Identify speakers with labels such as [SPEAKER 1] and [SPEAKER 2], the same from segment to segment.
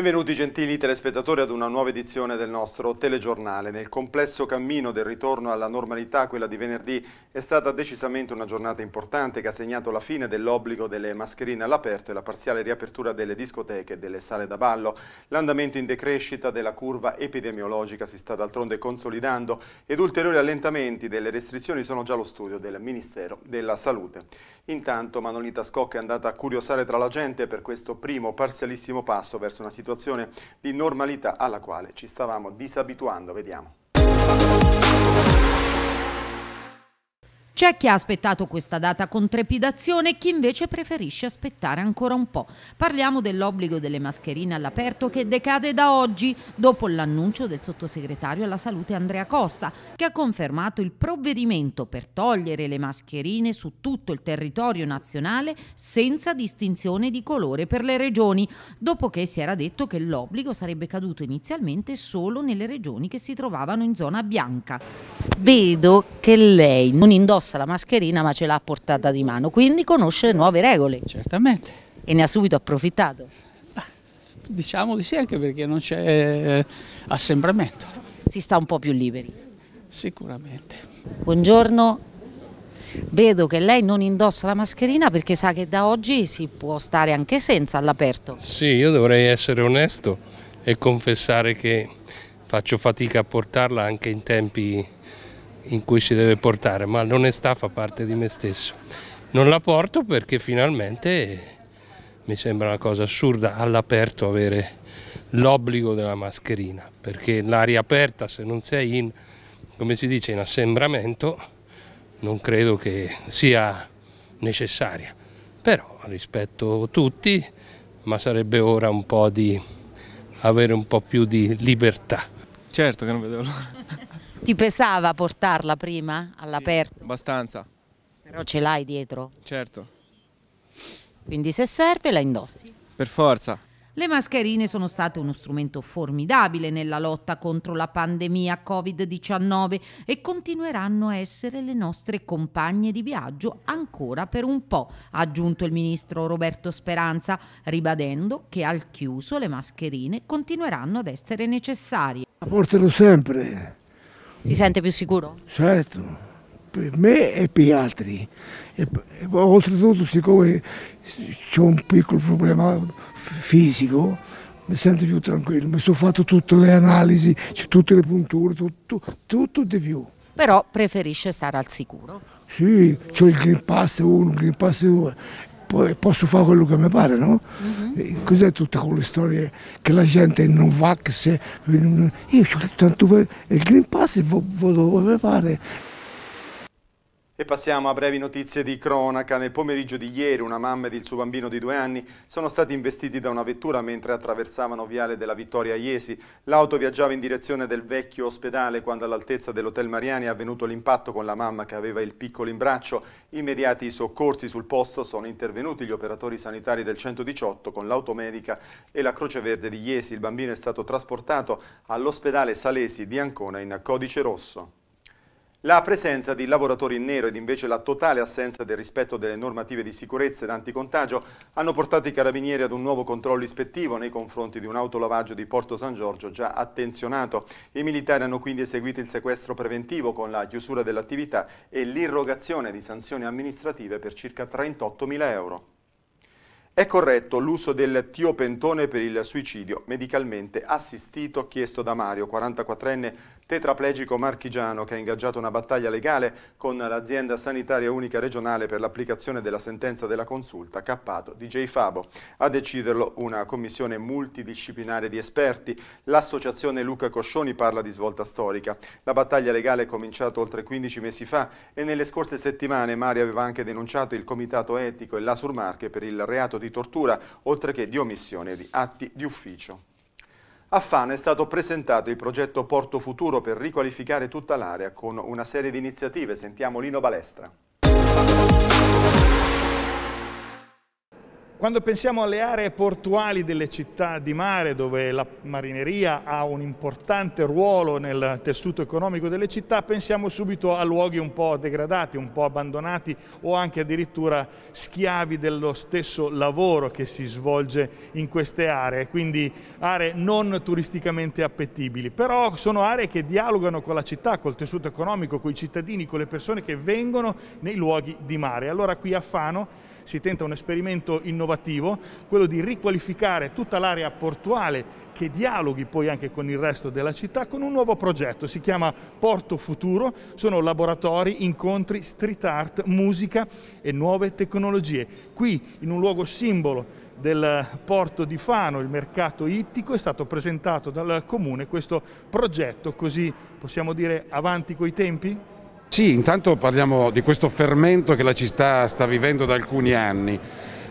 [SPEAKER 1] Benvenuti gentili telespettatori ad una nuova edizione del nostro telegiornale. Nel complesso cammino del ritorno alla normalità, quella di venerdì è stata decisamente una giornata importante che ha segnato la fine dell'obbligo delle mascherine all'aperto e la parziale riapertura delle discoteche e delle sale da ballo. L'andamento in decrescita della curva epidemiologica si sta d'altronde consolidando ed ulteriori allentamenti delle restrizioni sono già lo studio del Ministero della Salute. Intanto Manolita Scocca è andata a curiosare tra la gente per questo primo parzialissimo passo verso una situazione situazione di normalità alla quale ci stavamo disabituando. Vediamo.
[SPEAKER 2] C'è chi ha aspettato questa data con trepidazione e chi invece preferisce aspettare ancora un po'. Parliamo dell'obbligo delle mascherine all'aperto che decade da oggi, dopo l'annuncio del sottosegretario alla salute Andrea Costa, che ha confermato il provvedimento per togliere le mascherine su tutto il territorio nazionale senza distinzione di colore per le regioni, dopo che si era detto che l'obbligo sarebbe caduto inizialmente solo nelle regioni che si trovavano in zona bianca. Vedo che lei non indossa indossa la mascherina ma ce l'ha portata di mano, quindi conosce le nuove regole. Certamente. E ne ha subito approfittato. Diciamo di sì anche perché non c'è eh, assembramento. Si sta un po' più liberi. Sicuramente. Buongiorno. Vedo che lei non indossa la mascherina perché sa che da oggi si può stare anche senza all'aperto.
[SPEAKER 3] Sì, io dovrei essere onesto e confessare che faccio fatica a portarla anche in tempi in cui si deve portare, ma l'onestà fa parte di me stesso. Non la porto perché finalmente mi sembra una cosa assurda all'aperto avere l'obbligo della mascherina, perché l'aria aperta se non sei in, come si dice, in assembramento non credo che sia necessaria. Però rispetto tutti, ma sarebbe ora un po' di avere un po' più di libertà. Certo che non vedo l'ora.
[SPEAKER 2] Ti pesava portarla prima all'aperto?
[SPEAKER 1] Sì, abbastanza.
[SPEAKER 2] Però ce l'hai dietro? Certo. Quindi se serve la indossi?
[SPEAKER 1] Per forza.
[SPEAKER 2] Le mascherine sono state uno strumento formidabile nella lotta contro la pandemia Covid-19 e continueranno a essere le nostre compagne di viaggio ancora per un po', ha aggiunto il ministro Roberto Speranza, ribadendo che al chiuso le mascherine continueranno ad essere necessarie. La porterò sempre si sente più sicuro?
[SPEAKER 4] Certo, per me e per gli altri. E, e, oltretutto siccome c'è un piccolo problema fisico, mi sento più tranquillo, mi sono fatto tutte le analisi, cioè tutte le punture, tutto,
[SPEAKER 2] tutto di più. Però preferisce stare al sicuro?
[SPEAKER 4] Sì, c'è il Green Pass 1, il Green Pass 2 posso fare quello che mi pare, no? Uh mhm. eh, -huh. Cos'è tutta quella storia che la gente non va, che se... Io ho tanto per il Green Pass e vado dove mi pare
[SPEAKER 1] e passiamo a brevi notizie di cronaca. Nel pomeriggio di ieri una mamma ed il suo bambino di due anni sono stati investiti da una vettura mentre attraversavano viale della Vittoria Iesi. L'auto viaggiava in direzione del vecchio ospedale quando all'altezza dell'hotel Mariani è avvenuto l'impatto con la mamma che aveva il piccolo in braccio. Immediati soccorsi sul posto sono intervenuti gli operatori sanitari del 118 con l'automedica e la Croce Verde di Iesi. Il bambino è stato trasportato all'ospedale Salesi di Ancona in codice rosso. La presenza di lavoratori in nero ed invece la totale assenza del rispetto delle normative di sicurezza ed anticontagio hanno portato i carabinieri ad un nuovo controllo ispettivo nei confronti di un autolavaggio di Porto San Giorgio già attenzionato. I militari hanno quindi eseguito il sequestro preventivo con la chiusura dell'attività e l'irrogazione di sanzioni amministrative per circa 38.000 euro. È corretto l'uso del tiopentone per il suicidio medicalmente assistito chiesto da Mario, 44enne tetraplegico marchigiano che ha ingaggiato una battaglia legale con l'azienda sanitaria unica regionale per l'applicazione della sentenza della consulta cappato DJ Fabo. A deciderlo una commissione multidisciplinare di esperti. L'associazione Luca Coscioni parla di svolta storica. La battaglia legale è cominciata oltre 15 mesi fa e nelle scorse settimane Mario aveva anche denunciato il comitato etico e la Surmarche per il reato di tortura, oltre che di omissione di atti di ufficio. A Fano è stato presentato il progetto Porto Futuro per riqualificare tutta l'area con una serie di iniziative. Sentiamo Lino Balestra.
[SPEAKER 3] Quando pensiamo alle aree portuali delle città di mare, dove la marineria ha un importante ruolo nel tessuto economico delle città, pensiamo subito a luoghi un po' degradati, un po' abbandonati o anche addirittura schiavi dello stesso lavoro che si svolge in queste aree, quindi aree non turisticamente appetibili. Però sono aree che dialogano con la città, col tessuto economico, con i cittadini, con le persone che vengono nei luoghi di mare. Allora qui a Fano si tenta un esperimento innovativo, quello di riqualificare tutta l'area portuale che dialoghi poi anche con il resto della città con un nuovo progetto, si chiama Porto Futuro, sono laboratori, incontri, street art, musica e nuove tecnologie. Qui in un luogo simbolo del porto di Fano, il mercato ittico, è stato presentato dal comune questo progetto così possiamo dire avanti coi tempi?
[SPEAKER 5] Sì, intanto parliamo di questo fermento che la città sta vivendo da alcuni anni,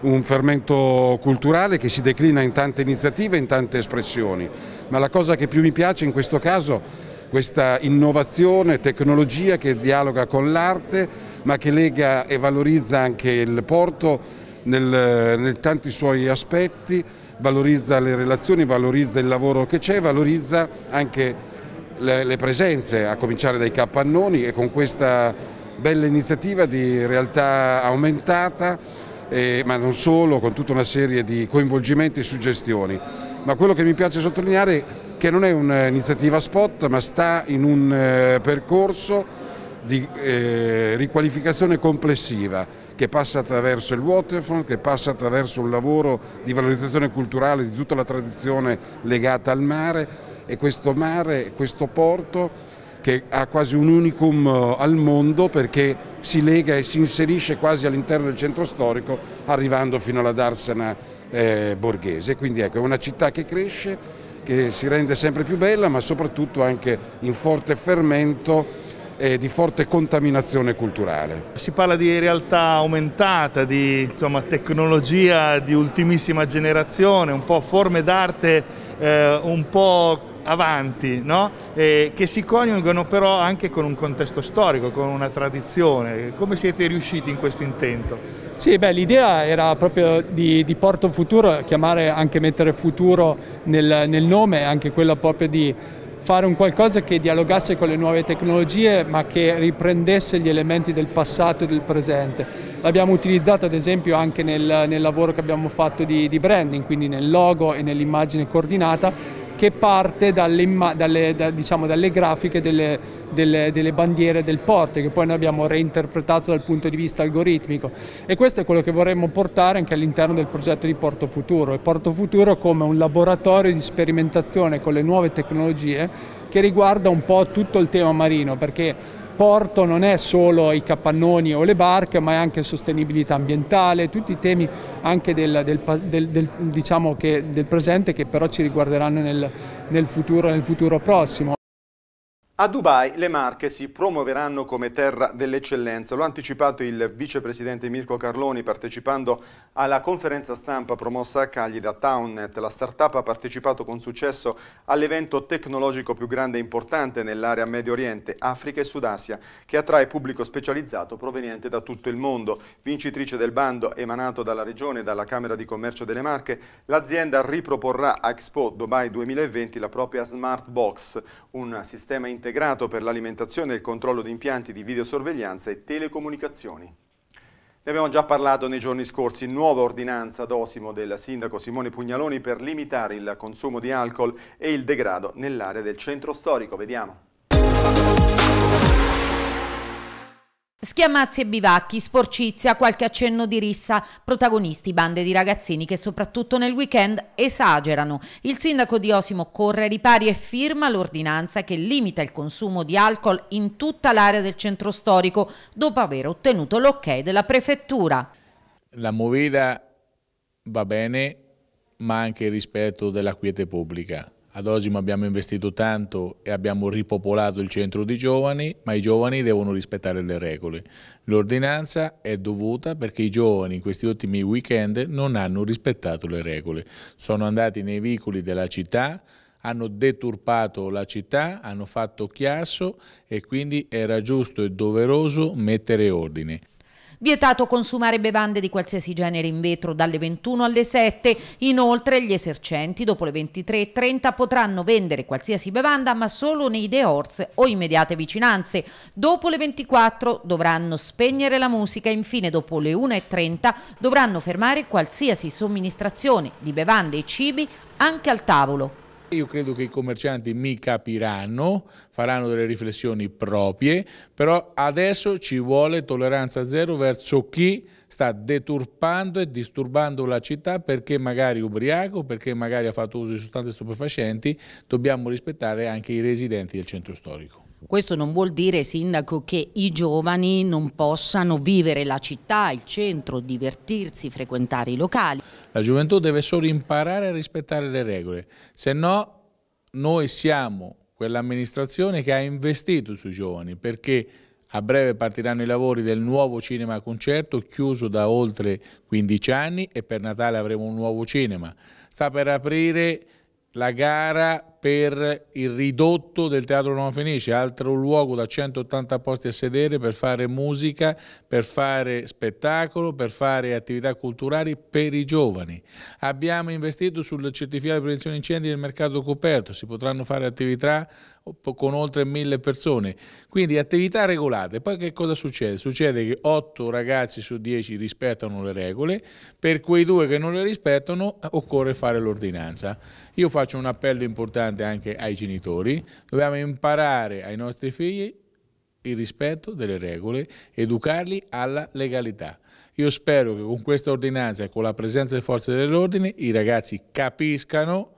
[SPEAKER 5] un fermento culturale che si declina in tante iniziative, in tante espressioni, ma la cosa che più mi piace in questo caso è questa innovazione, tecnologia che dialoga con l'arte, ma che lega e valorizza anche il porto nel, nel tanti suoi aspetti, valorizza le relazioni, valorizza il lavoro che c'è, valorizza anche le, le presenze, a cominciare dai capannoni e con questa bella iniziativa di realtà aumentata, eh, ma non solo, con tutta una serie di coinvolgimenti e suggestioni. Ma quello che mi piace sottolineare è che non è un'iniziativa spot, ma sta in un eh, percorso di eh, riqualificazione complessiva che passa attraverso il waterfront, che passa attraverso un lavoro di valorizzazione culturale di tutta la tradizione legata al mare e questo mare, questo porto che ha quasi un unicum eh, al mondo perché si lega e si inserisce quasi all'interno del centro storico arrivando fino alla Darsena eh, borghese. Quindi ecco, è una città che cresce, che si rende sempre più bella ma soprattutto anche in forte fermento e di forte contaminazione culturale. Si
[SPEAKER 3] parla di realtà aumentata, di insomma, tecnologia di ultimissima generazione, un po' forme d'arte eh, un po' avanti, no? eh, che si coniugano però anche con un contesto storico, con una tradizione. Come siete riusciti in questo intento?
[SPEAKER 4] Sì, beh, l'idea era proprio di, di, Porto Futuro, chiamare anche mettere futuro nel, nel nome, anche quella proprio di fare un qualcosa che dialogasse con le nuove tecnologie ma che riprendesse gli elementi del passato e del presente. L'abbiamo utilizzato ad esempio anche nel, nel lavoro che abbiamo fatto di, di branding, quindi nel logo e nell'immagine coordinata che parte dalle, dalle, da, diciamo, dalle grafiche delle, delle, delle, bandiere del porto che poi noi abbiamo reinterpretato dal punto di vista algoritmico e questo è quello che vorremmo portare anche all'interno del progetto di Porto Futuro e Porto Futuro come un laboratorio di sperimentazione con le nuove tecnologie che riguarda un po' tutto il tema marino perché porto non è solo i capannoni o le barche, ma è anche sostenibilità ambientale, tutti i temi anche del, del, del, diciamo che, del presente che però ci riguarderanno nel, nel, futuro, nel futuro prossimo.
[SPEAKER 1] A Dubai le Marche si promuoveranno come terra dell'eccellenza, lo ha anticipato il vicepresidente Mirko Carloni partecipando alla conferenza stampa promossa a Cagli da Townnet. La startup ha partecipato con successo all'evento tecnologico più grande e importante nell'area Medio Oriente, Africa e Sud Asia, che attrae pubblico specializzato proveniente da tutto il mondo. Vincitrice del bando emanato dalla Regione e dalla Camera di Commercio delle Marche, l'azienda riproporrà a Expo Dubai 2020 la propria Smart Box, un sistema integrato integrato per l'alimentazione e il controllo di impianti di videosorveglianza e telecomunicazioni. Ne abbiamo già parlato nei giorni scorsi, nuova ordinanza d'Osimo del sindaco Simone Pugnaloni per limitare il consumo di alcol e il degrado nell'area del centro storico. Vediamo.
[SPEAKER 2] Schiamazzi e bivacchi, sporcizia, qualche accenno di rissa, protagonisti bande di ragazzini che soprattutto nel weekend esagerano. Il sindaco di Osimo corre ai ripari e firma l'ordinanza che limita il consumo di alcol in tutta l'area del centro storico dopo aver ottenuto l'ok della prefettura.
[SPEAKER 6] La movida va bene, ma anche il rispetto della quiete pubblica. Ad oggi abbiamo investito tanto e abbiamo ripopolato il centro di giovani, ma i giovani devono rispettare le regole. L'ordinanza è dovuta perché i giovani in questi ultimi weekend non hanno rispettato le regole. Sono andati nei vicoli della città, hanno deturpato la città, hanno fatto chiasso e quindi era giusto e doveroso mettere ordine.
[SPEAKER 2] Vietato consumare bevande di qualsiasi genere in vetro dalle 21 alle 7. Inoltre gli esercenti dopo le 23.30 potranno vendere qualsiasi bevanda ma solo nei dehors o immediate vicinanze. Dopo le 24 dovranno spegnere la musica e infine dopo le 1.30 dovranno fermare qualsiasi somministrazione di bevande e cibi anche al tavolo.
[SPEAKER 6] Io credo che i commercianti mi capiranno, faranno delle riflessioni proprie, però adesso ci vuole tolleranza zero verso chi sta deturpando e disturbando la città perché magari ubriaco, perché magari ha fatto uso di sostanze stupefacenti, dobbiamo rispettare anche i residenti del centro storico.
[SPEAKER 2] Questo non vuol dire, Sindaco, che i giovani non possano vivere la città, il centro, divertirsi, frequentare i locali.
[SPEAKER 6] La gioventù deve solo imparare a rispettare le regole, se no noi siamo quell'amministrazione che ha investito sui giovani perché a breve partiranno i lavori del nuovo cinema concerto chiuso da oltre 15 anni e per Natale avremo un nuovo cinema. Sta per aprire la gara per il ridotto del Teatro Nuova Fenice, altro luogo da 180 posti a sedere per fare musica, per fare spettacolo, per fare attività culturali per i giovani. Abbiamo investito sul certificato di prevenzione incendi del mercato coperto, si potranno fare attività con oltre mille persone, quindi attività regolate. Poi che cosa succede? Succede che 8 ragazzi su 10 rispettano le regole, per quei due che non le rispettano occorre fare l'ordinanza. Io faccio un appello importante importante anche ai genitori, dobbiamo imparare ai nostri figli il rispetto delle regole, educarli alla legalità. Io spero che con questa ordinanza e con la presenza delle forze dell'ordine i ragazzi capiscano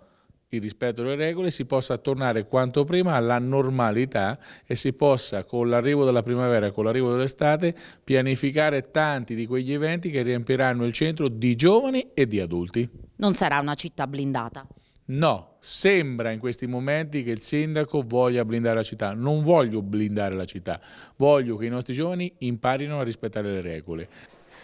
[SPEAKER 6] il rispetto delle regole, si possa tornare quanto prima alla normalità e si possa con l'arrivo della primavera e con l'arrivo dell'estate pianificare tanti di quegli eventi che riempiranno il centro di giovani e di adulti.
[SPEAKER 2] Non sarà una città blindata.
[SPEAKER 6] No, sembra in questi momenti che il sindaco voglia blindare la città. Non voglio blindare la città, voglio che i nostri giovani imparino a rispettare le regole.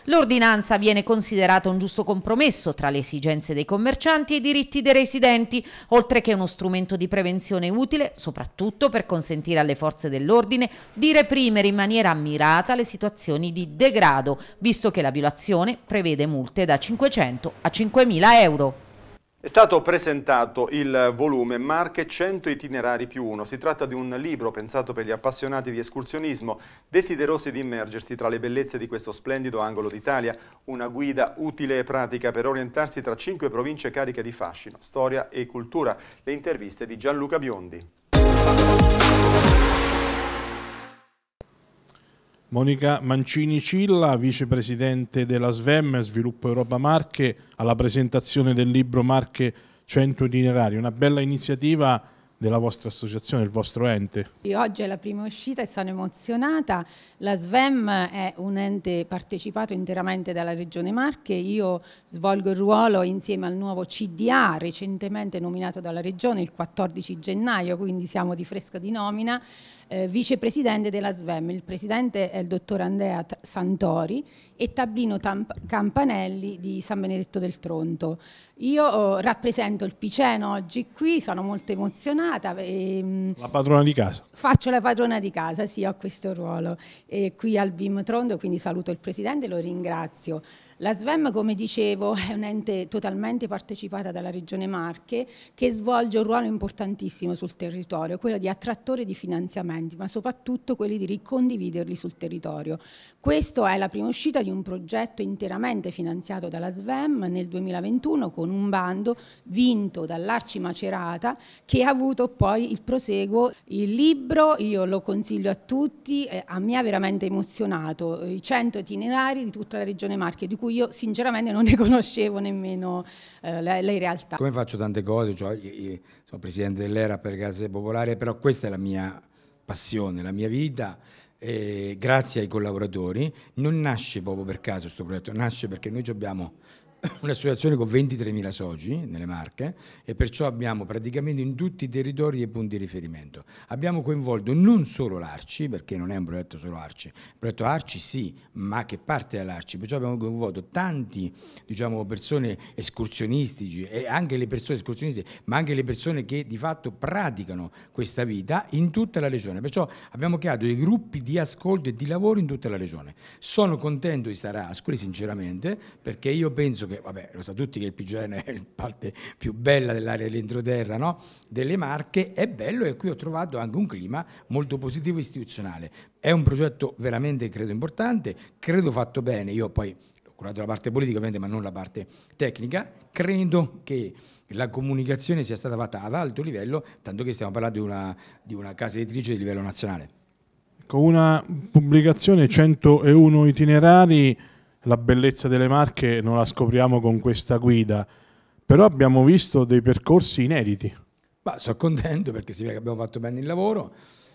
[SPEAKER 2] L'ordinanza viene considerata un giusto compromesso tra le esigenze dei commercianti e i diritti dei residenti, oltre che uno strumento di prevenzione utile soprattutto per consentire alle forze dell'ordine di reprimere in maniera mirata le situazioni di degrado, visto che la violazione prevede multe da 500 a 5.000 euro.
[SPEAKER 1] È stato presentato il volume Marche 100 itinerari più 1. Si tratta di un libro pensato per gli appassionati di escursionismo, desiderosi di immergersi tra le bellezze di questo splendido angolo d'Italia, una guida utile e pratica per orientarsi tra cinque province cariche di fascino, storia e cultura. Le interviste di Gianluca Biondi.
[SPEAKER 6] Monica Mancini Cilla, vicepresidente della SVEM Sviluppo Europa Marche, alla presentazione del libro Marche 100 itinerari, una bella iniziativa della vostra associazione, del vostro ente.
[SPEAKER 7] Oggi è la prima uscita e sono emozionata. La SVEM è un ente partecipato interamente dalla Regione Marche. Io svolgo il ruolo insieme al nuovo CDA recentemente nominato dalla Regione il 14 gennaio, quindi siamo di fresco di nomina, eh, vicepresidente della SVEM. Il presidente è il dottor Andrea Santori e Tablino Campanelli di San Benedetto del Tronto. Io oh, rappresento il Piceno oggi qui, sono molto emozionata. E, ehm,
[SPEAKER 3] la padrona di casa.
[SPEAKER 7] Faccio la padrona di casa, sì, ho questo ruolo. E qui al BIM Trondo, quindi saluto il Presidente e lo ringrazio. La SVEM, come dicevo, è un ente totalmente partecipata dalla Regione Marche che svolge un ruolo importantissimo sul territorio, quello di attrattore di finanziamenti, ma soprattutto quelli di ricondividerli sul territorio. Questa è la prima uscita di un progetto interamente finanziato dalla SVEM nel 2021 con con un bando vinto dall'Arci Macerata che ha avuto poi il proseguo. Il libro io lo consiglio a tutti, eh, a me ha veramente emozionato, eh, i 100 itinerari di tutta la regione Marche di cui io sinceramente non ne conoscevo nemmeno eh, le, le, realtà. Come
[SPEAKER 8] faccio tante cose, cioè, io, io sono presidente dell'ERA per Case Popolare, però questa è la mia passione, la mia vita. Eh, grazie ai collaboratori, non nasce proprio per caso questo progetto, nasce perché noi abbiamo un'associazione con 23.000 soci nelle Marche e perciò abbiamo praticamente in tutti i territori e punti di riferimento. Abbiamo coinvolto non solo l'Arci, perché non è un progetto solo Arci, il progetto Arci sì, ma che parte dall'Arci, perciò abbiamo coinvolto tanti diciamo, persone escursionistici e anche le persone escursionistiche, ma anche le persone che di fatto praticano questa vita in tutta la regione. Perciò abbiamo creato dei gruppi di ascolto e di lavoro in tutta la regione. Sono contento di stare a Ascoli sinceramente perché io penso che che vabbè, lo sa tutti che il PGN è la parte più bella dell'area dell'entroterra no? delle Marche, è bello e qui ho trovato anche un clima molto positivo istituzionale. È un progetto veramente, credo, importante, credo fatto bene, io poi ho curato la parte politica ovviamente ma non la parte tecnica, credo che la comunicazione sia stata fatta ad alto livello, tanto che stiamo parlando di una, di una casa editrice di livello nazionale.
[SPEAKER 6] Con una pubblicazione 101 itinerari la bellezza delle Marche non la scopriamo con questa guida, però abbiamo visto dei percorsi
[SPEAKER 8] inediti. Ma sono contento perché si vede che abbiamo fatto bene il lavoro.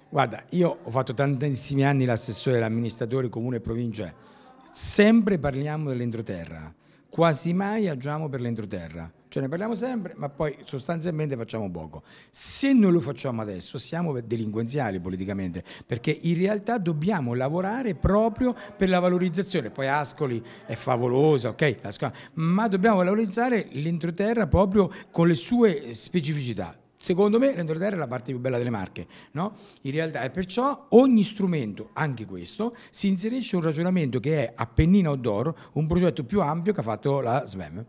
[SPEAKER 8] Guarda, io ho fatto tantissimi anni l'assessore, l'amministratore, comune e provincia. Sempre parliamo dell'entroterra quasi mai agiamo per l'entroterra. Cioè ne parliamo sempre, ma poi sostanzialmente facciamo poco. Se non lo facciamo adesso, siamo delinquenziali politicamente, perché in realtà dobbiamo lavorare proprio per la valorizzazione. Poi Ascoli è favolosa, ok? Ma dobbiamo valorizzare l'entroterra proprio con le sue specificità secondo me terra è la parte più bella delle marche, no? In realtà, e perciò ogni strumento, anche questo, si inserisce un ragionamento che è Appennino Outdoor, un progetto più ampio che ha fatto la SVEM.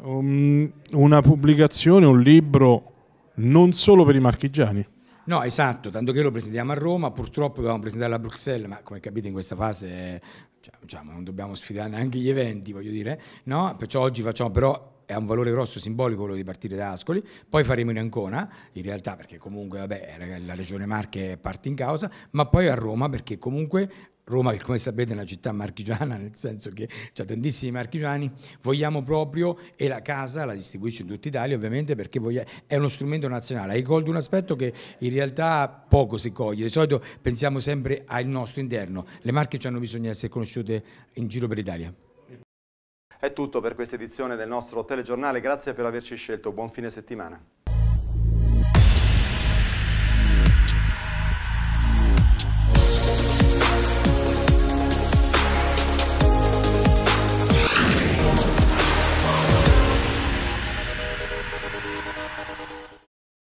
[SPEAKER 6] Um, una pubblicazione, un libro non solo per i marchigiani.
[SPEAKER 8] No, esatto, tanto che lo presentiamo a Roma, purtroppo dovevamo presentarlo a Bruxelles, ma come capite in questa fase eh, cioè, diciamo, non dobbiamo sfidare neanche gli eventi, voglio dire, no? Perciò oggi facciamo però è un valore grosso simbolico quello di partire da Ascoli, poi faremo in Ancona, in realtà perché comunque vabbè, la regione Marche è parte in causa, ma poi a Roma perché comunque Roma, che come sapete è una città marchigiana, nel senso che c'è tantissimi marchigiani, vogliamo proprio, e la casa la distribuisce in tutta Italia ovviamente perché vogliamo, è uno strumento nazionale. Hai colto un aspetto che in realtà poco si coglie, di solito pensiamo sempre al nostro interno, le marche ci hanno bisogno di essere conosciute in giro per l'Italia.
[SPEAKER 1] È tutto per questa edizione del nostro telegiornale, grazie per averci scelto, buon fine settimana.